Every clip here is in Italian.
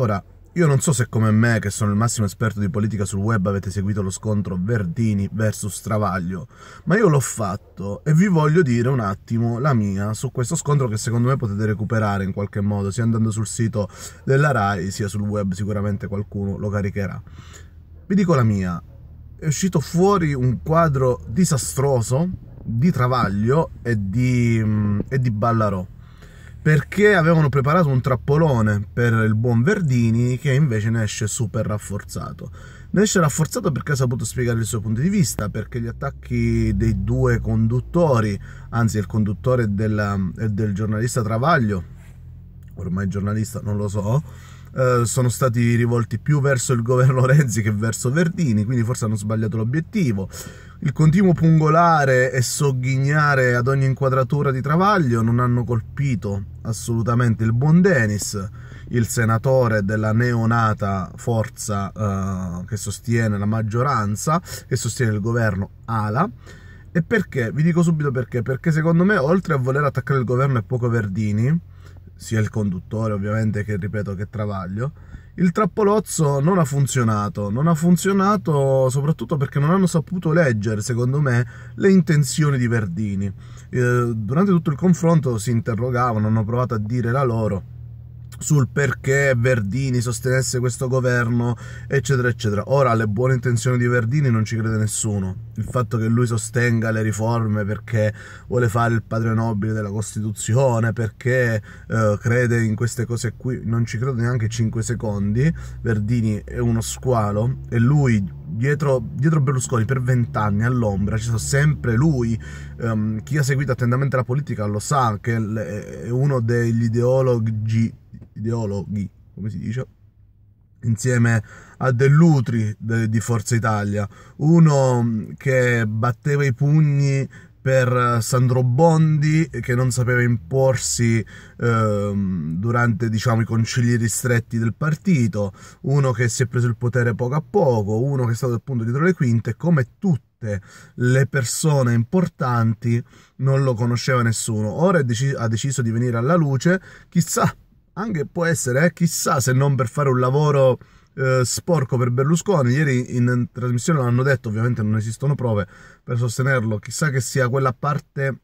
Ora, io non so se come me, che sono il massimo esperto di politica sul web, avete seguito lo scontro Verdini versus Travaglio, ma io l'ho fatto e vi voglio dire un attimo la mia su questo scontro che secondo me potete recuperare in qualche modo, sia andando sul sito della RAI, sia sul web, sicuramente qualcuno lo caricherà. Vi dico la mia, è uscito fuori un quadro disastroso di Travaglio e di, mm, e di Ballarò perché avevano preparato un trappolone per il buon Verdini che invece ne esce super rafforzato. Ne esce rafforzato perché ha saputo spiegare il suo punto di vista, perché gli attacchi dei due conduttori, anzi il conduttore e del giornalista Travaglio, ormai giornalista non lo so, eh, sono stati rivolti più verso il governo Renzi che verso Verdini, quindi forse hanno sbagliato l'obiettivo. Il continuo pungolare e sogghignare ad ogni inquadratura di Travaglio non hanno colpito assolutamente il buon Denis, il senatore della neonata forza eh, che sostiene la maggioranza, che sostiene il governo Ala. E perché? Vi dico subito perché. Perché secondo me, oltre a voler attaccare il governo e poco Verdini, sia il conduttore ovviamente che ripeto che travaglio il trappolozzo non ha funzionato, non ha funzionato soprattutto perché non hanno saputo leggere, secondo me, le intenzioni di Verdini. Eh, durante tutto il confronto si interrogavano, hanno provato a dire la loro, sul perché Verdini sostenesse questo governo, eccetera, eccetera. Ora, alle buone intenzioni di Verdini non ci crede nessuno. Il fatto che lui sostenga le riforme perché vuole fare il padre nobile della Costituzione, perché eh, crede in queste cose qui, non ci credo neanche 5 secondi. Verdini è uno squalo e lui Dietro, dietro, Berlusconi per vent'anni all'ombra ci sono sempre lui. Um, chi ha seguito attentamente la politica lo sa che è uno degli ideologi ideologhi, come si dice, insieme a Dell'Utri de, di Forza Italia, uno mm, che batteva i pugni per eh, Sandro Bondi che non sapeva imporsi eh, durante diciamo, i concili ristretti del partito, uno che si è preso il potere poco a poco, uno che è stato appunto dietro le quinte, come tutte le persone importanti non lo conosceva nessuno. Ora deci- ha deciso di venire alla luce, chissà anche può essere, eh, chissà se non per fare un lavoro eh, sporco per Berlusconi. Ieri in trasmissione l'hanno detto, ovviamente non esistono prove per sostenerlo. Chissà che sia quella parte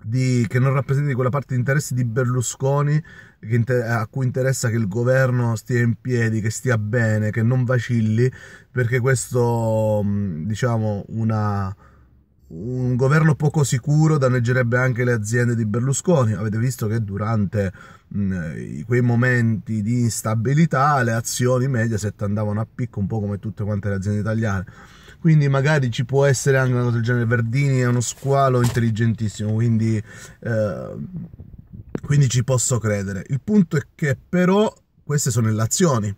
di, che non rappresenti quella parte di interessi di Berlusconi inter, a cui interessa che il governo stia in piedi, che stia bene, che non vacilli, perché questo, diciamo, una un governo poco sicuro danneggerebbe anche le aziende di Berlusconi. Avete visto che durante mh, mm, quei momenti di instabilità le azioni Mediaset andavano a picco un po' come tutte quante le aziende italiane. Quindi magari ci può essere anche una cosa del genere. Verdini è uno squalo intelligentissimo, quindi, eh, quindi ci posso credere. Il punto è che però queste sono le azioni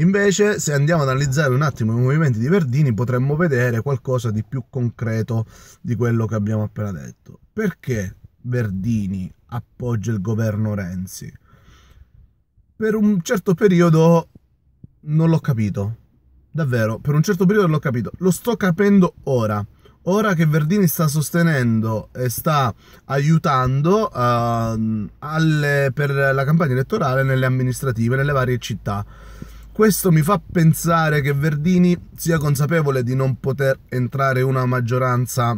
Invece, se andiamo ad analizzare un attimo i movimenti di Verdini, potremmo vedere qualcosa di più concreto di quello che abbiamo appena detto. Perché Verdini appoggia il governo Renzi? Per un certo periodo non l'ho capito. Davvero, per un certo periodo non l'ho capito. Lo sto capendo ora ora che Verdini sta sostenendo e sta aiutando uh, alle, per la campagna elettorale nelle amministrative, nelle varie città. Questo mi fa pensare che Verdini sia consapevole di non poter entrare una maggioranza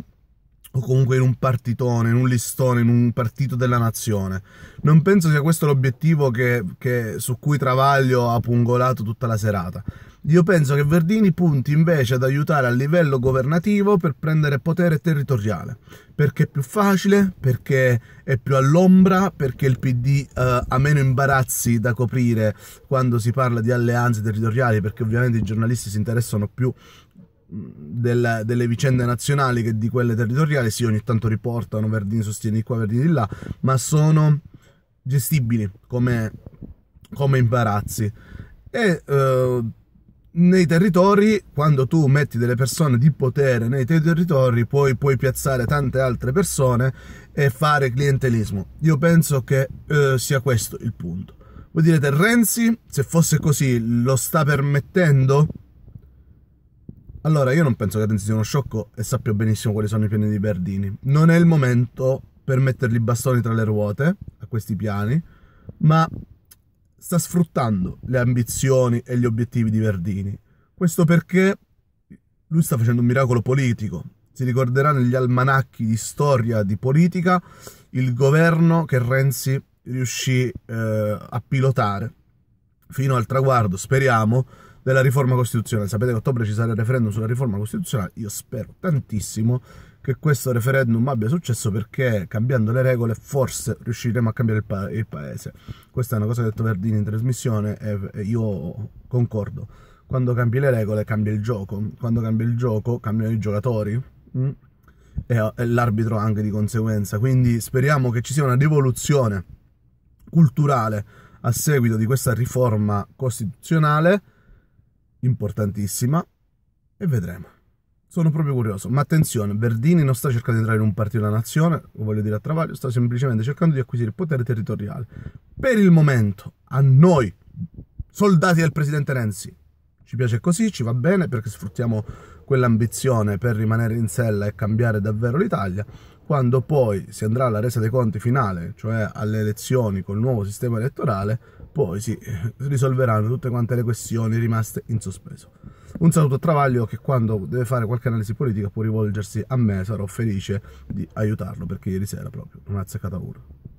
o comunque in un partitone, in un listone, in un partito della nazione. Non penso sia questo l'obiettivo che, che, su cui Travaglio ha pungolato tutta la serata. Io penso che Verdini punti invece ad aiutare a livello governativo per prendere potere territoriale, perché è più facile, perché è più all'ombra, perché il PD eh, ha meno imbarazzi da coprire quando si parla di alleanze territoriali, perché ovviamente i giornalisti si interessano più delle, delle, vicende nazionali che di quelle territoriali, sì, ogni tanto riportano Verdini sostiene di qua, Verdini di là, ma sono gestibili come, come imbarazzi. E eh, nei territori, quando tu metti delle persone di potere nei tuoi territori, poi puoi piazzare tante altre persone e fare clientelismo. Io penso che eh, sia questo il punto. Voi direte, Renzi, se fosse così, lo sta permettendo? Allora, io non penso che Renzi sia uno sciocco e sappia benissimo quali sono i piani di Verdini. Non è il momento per mettergli i bastoni tra le ruote a questi piani, ma sta sfruttando le ambizioni e gli obiettivi di Verdini. Questo perché lui sta facendo un miracolo politico. Si ricorderà negli almanacchi di storia di politica il governo che Renzi riuscì eh, a pilotare fino al traguardo, speriamo, della riforma costituzionale. Sapete che a ottobre ci sarà il referendum sulla riforma costituzionale. Io spero tantissimo che questo referendum abbia successo perché cambiando le regole forse riusciremo a cambiare il, pa il paese. Questa è una cosa che ha detto Verdini in trasmissione e io concordo. Quando cambi le regole cambia il gioco, quando cambia il gioco cambiano i giocatori mh? Mm? e, l'arbitro anche di conseguenza. Quindi speriamo che ci sia una rivoluzione culturale a seguito di questa riforma costituzionale importantissima e vedremo. Sono proprio curioso. Ma attenzione, Verdini non sta cercando di entrare in un partito della nazione, lo voglio dire a Travaglio, sta semplicemente cercando di acquisire il potere territoriale. Per il momento, a noi, soldati del presidente Renzi, ci piace così, ci va bene perché sfruttiamo quell'ambizione per rimanere in sella e cambiare davvero l'Italia quando poi si andrà alla resa dei conti finale, cioè alle elezioni col nuovo sistema elettorale, poi si risolveranno tutte quante le questioni rimaste in sospeso. Un saluto a Travaglio che quando deve fare qualche analisi politica può rivolgersi a me, sarò felice di aiutarlo perché ieri sera proprio non ha azzeccato uno.